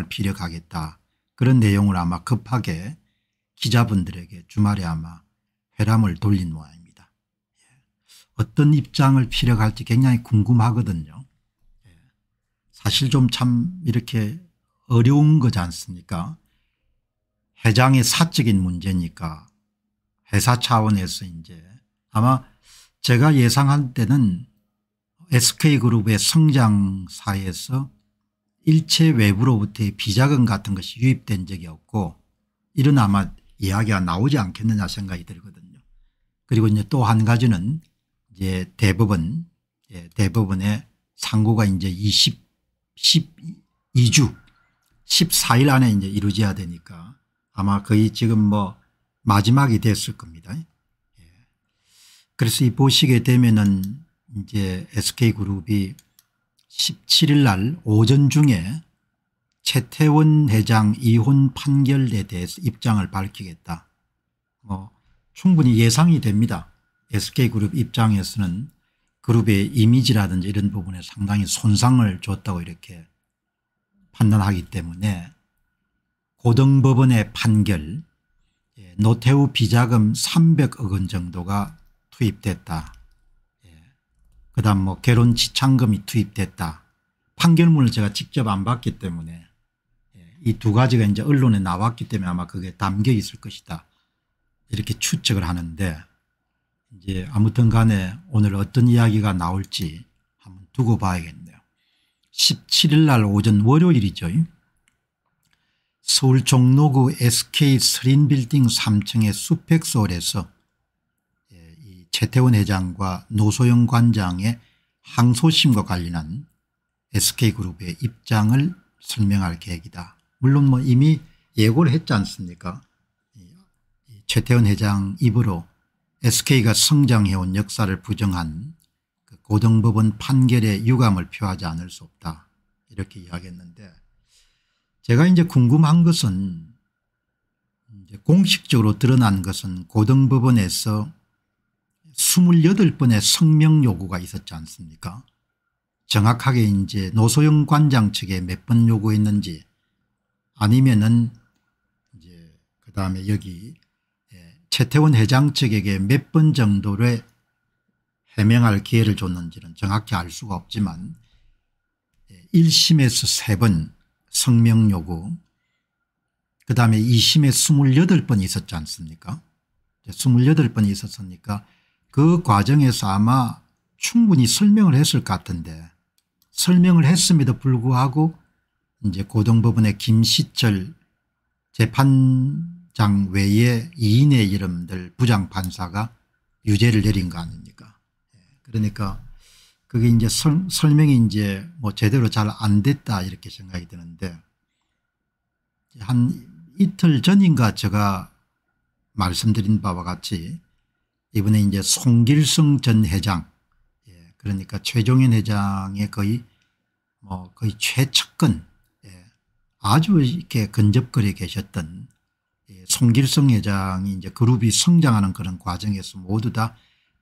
입장을 피력하겠다 그런 내용을 아마 급하게 기자분들에게 주말에 아마 회람을 돌린 모양입니다. 예. 어떤 입장을 피력할지 굉장히 궁금하거든요. 예. 사실 좀 참 이렇게 어려운 거지 않습니까 회장의 사적인 문제니까 회사 차원에서 이제 아마 제가 예상할 때는 SK그룹의 성장사에서 일체 외부로부터의 비자금 같은 것이 유입된 적이 없고 이런 아마 이야기가 나오지 않겠느냐 생각이 들거든요. 그리고 이제 또 한 가지는 이제 대법원 예, 대법원의 상고가 이제 20 12주 14일 안에 이제 이루어져야 되니까 아마 거의 지금 뭐 마지막이 됐을 겁니다. 예. 그래서 이 보시게 되면은 이제 SK그룹이 17일 날 오전 중에 최태원 회장 이혼 판결에 대해서 입장을 밝히겠다. 뭐 충분히 예상이 됩니다. SK그룹 입장에서는 그룹의 이미지라든지 이런 부분에 상당히 손상을 줬다고 이렇게 판단하기 때문에 고등법원의 판결 예, 노태우 비자금 300억 원 정도가 투입됐다. 그 다음 뭐 결혼 지참금이 투입됐다. 판결문을 제가 직접 안 봤기 때문에 예, 이두 가지가 이제 언론에 나왔기 때문에 아마 그게 담겨 있을 것이다. 이렇게 추측을 하는데 이제 아무튼 간에 오늘 어떤 이야기가 나올지 한번 두고 봐야겠네요. 17일 날 오전 월요일이죠. 서울 종로구 SK 스린빌딩 3층의 수팩서울에서 최태원 회장과 노소영 관장의 항소심과 관련한 SK그룹의 입장을 설명할 계획이다. 물론 뭐 이미 예고를 했지 않습니까 최태원 회장 입으로 SK가 성장해온 역사를 부정한 그 고등법원 판결에 유감을 표하지 않을 수 없다 이렇게 이야기했는데 제가 이제 궁금한 것은 이제 공식적으로 드러난 것은 고등법원에서 28번의 성명 요구가 있었지 않습니까 정확하게 이제 노소영 관장 측에 몇 번 요구했는지 아니면은 이제 그 다음에 여기 예, 최태원 회장 측에게 몇 번 정도를 해명할 기회를 줬는지는 정확히 알 수가 없지만 1심에서 예, 3번 성명 요구 그 다음에 2심에 28번 있었지 않습니까 2 8번 있었으니까 그 과정에서 아마 충분히 설명을 했을 것 같은데 설명을 했음에도 불구하고 이제 고등법원의 김시철 재판장 외에 2인의 이름들 부장판사가 유죄를 내린 거 아닙니까 예, 그러니까 그게 이제 설, 명이 이제 뭐 제대로 잘 안 됐다 이렇게 생각이 드는데 한 이틀 전인가 제가 말씀드린 바와 같이 이번에 이제 송길성 전 회장 예, 그러니까 최종현 회장의 거의 뭐 거의 최측근 예, 아주 이렇게 근접거리에 계셨던 예, 송길성 회장이 이제 그룹이 성장하는 그런 과정에서 모두 다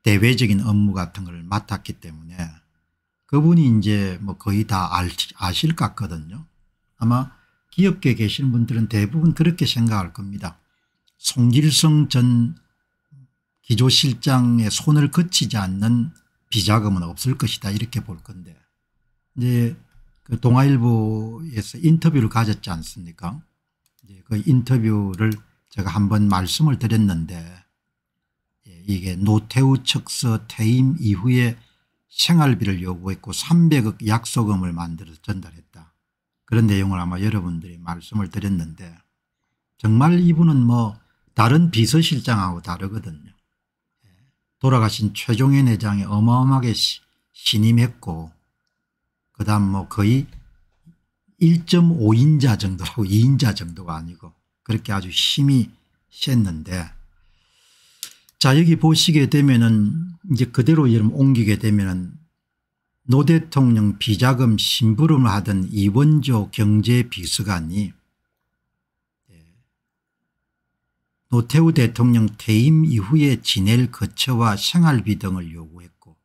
대외적인 업무 같은 걸 맡았기 때문에 그분이 이제 뭐 거의 다 알, 아실 것 같거든요. 아마 기업계에 계시는 분들은 대부분 그렇게 생각할 겁니다. 송길성 전 기조실장의 손을 거치지 않는 비자금은 없을 것이다 이렇게 볼 건데 이제 그 동아일보에서 인터뷰를 가졌지 않습니까 그 인터뷰를 제가 한 번 말씀을 드렸는데 예, 이게 노태우 측서 퇴임 이후에 생활비를 요구했고 300억 약소금을 만들어서 전달했다. 그런 내용을 아마 여러분들이 말씀을 드렸는데 정말 이분은 뭐 다른 비서실장하고 다르거든요. 돌아가신 최종현 회장이 어마어마하게 신임했고 그 다음 뭐 거의 1.5인자 정도라고 2인자 정도가 아니고 그렇게 아주 힘이 셌는데 자 여기 보시게 되면은 이제 그대로 이름 옮기게 되면은 노 대통령 비자금 심부름을 하던 이원조 경제비서관이 노태우 대통령 퇴임 이후에 지낼 거처와 생활비 등을 요구했고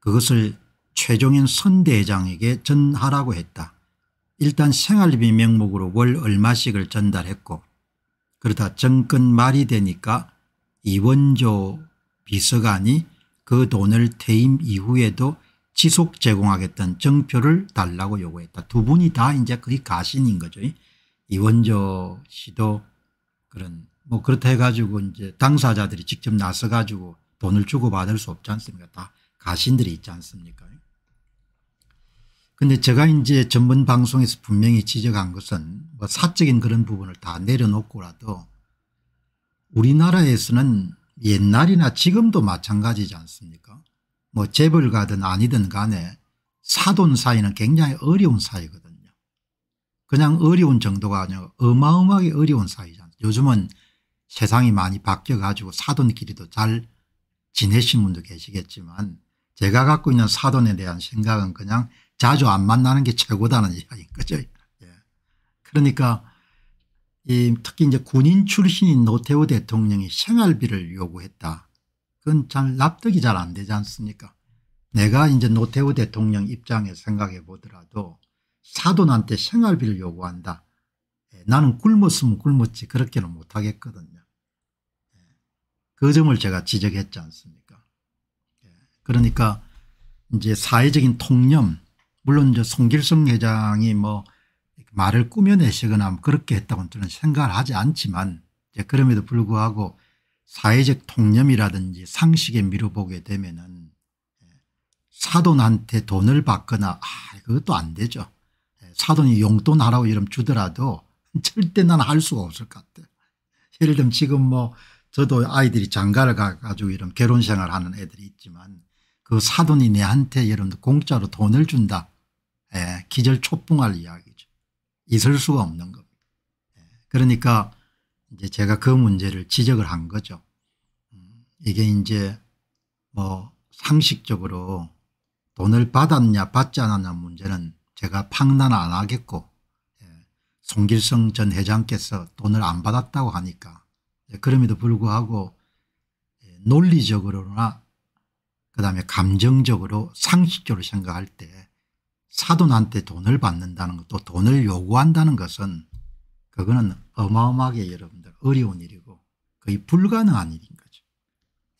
그것을 최종인 선대장에게 전하라고 했다. 일단 생활비 명목으로 월 얼마씩을 전달했고 그러다 정권 말이 되니까 이원조 비서관이 그 돈을 퇴임 이후에도 지속 제공하겠다는 정표를 달라고 요구했다. 두 분이 다 이제 그게 가신인 거죠. 이원조 씨도 그런 뭐 그렇다 해가지고 이제 당사자들이 직접 나서가지고 돈을 주고받을 수 없지 않습니까 다 가신들이 있지 않습니까 근데 제가 이제 전문 방송에서 분명히 지적한 것은 뭐 사적인 그런 부분을 다 내려놓고라도 우리나라에서는 옛날이나 지금도 마찬가지지 않습니까 뭐 재벌 가든 아니든 간에 사돈 사이는 굉장히 어려운 사이거든요 그냥 어려운 정도가 아니라 어마어마하게 어려운 사이잖아요 요즘은 세상이 많이 바뀌어가지고 사돈끼리도 잘 지내신 분도 계시겠지만 제가 갖고 있는 사돈에 대한 생각은 그냥 자주 안 만나는 게 최고다는 이야기인 거죠. 예. 그러니까 이 특히 이제 군인 출신인 노태우 대통령이 생활비를 요구했다. 그건 참 납득이 잘 안 되지 않습니까? 내가 이제 노태우 대통령 입장에 생각해 보더라도 사돈한테 생활비를 요구한다. 예, 나는 굶었으면 굶었지 그렇게는 못하겠거든요. 그 점을 제가 지적했지 않습니까 예. 그러니까 이제 사회적인 통념 물론 이제 송길성 회장이 뭐 말을 꾸며내시거나 뭐 그렇게 했다고는 저는 생각을 하지 않지만 그럼에도 불구하고 사회적 통념이라든지 상식에 미뤄보게 되면은 예. 사돈한테 돈을 받거나 아 그것도 안 되죠. 예. 사돈이 용돈 하라고 이름 주더라도 절대 난 할 수가 없을 것 같아요. 예를 들면 지금 뭐 저도 아이들이 장가를 가가지고 이런 결혼생활 하는 애들이 있지만 그 사돈이 내한테 여러분들 공짜로 돈을 준다. 예, 기절 촉붕할 이야기죠. 있을 수가 없는 겁니다. 예, 그러니까 이제 제가 그 문제를 지적을 한 거죠. 음, 이게 이제 뭐 상식적으로 돈을 받았냐 받지 않았냐 문제는 제가 판단 안 하겠고 예, 송길성 전 회장께서 돈을 안 받았다고 하니까 그럼에도 불구하고 예, 논리적으로나 그다음에 감정적으로 상식적으로 생각할 때 사돈한테 돈을 받는다는 것도 돈을 요구한다는 것은 그거는 어마어마하게 여러분들 어려운 일이고 거의 불가능한 일인 거죠.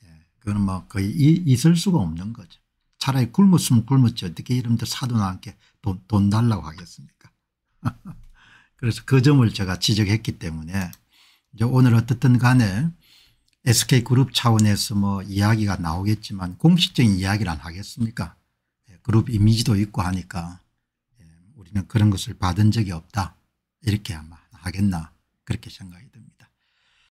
예, 그거는 뭐 거의 이, 있을 수가 없는 거죠. 차라리 굶었으면 굶었지 어떻게 여러분들 사돈한테 돈, 돈 달라고 하겠습니까. 그래서 그 점을 제가 지적했기 때문에 이제 오늘 어떻든 간에 SK그룹 차원에서 뭐 이야기가 나오겠지만 공식적인 이야기를 하겠습니까 예, 그룹 이미지도 있고 하니까 예, 우리는 그런 것을 받은 적이 없다 이렇게 아마 하겠나 그렇게 생각이 듭니다.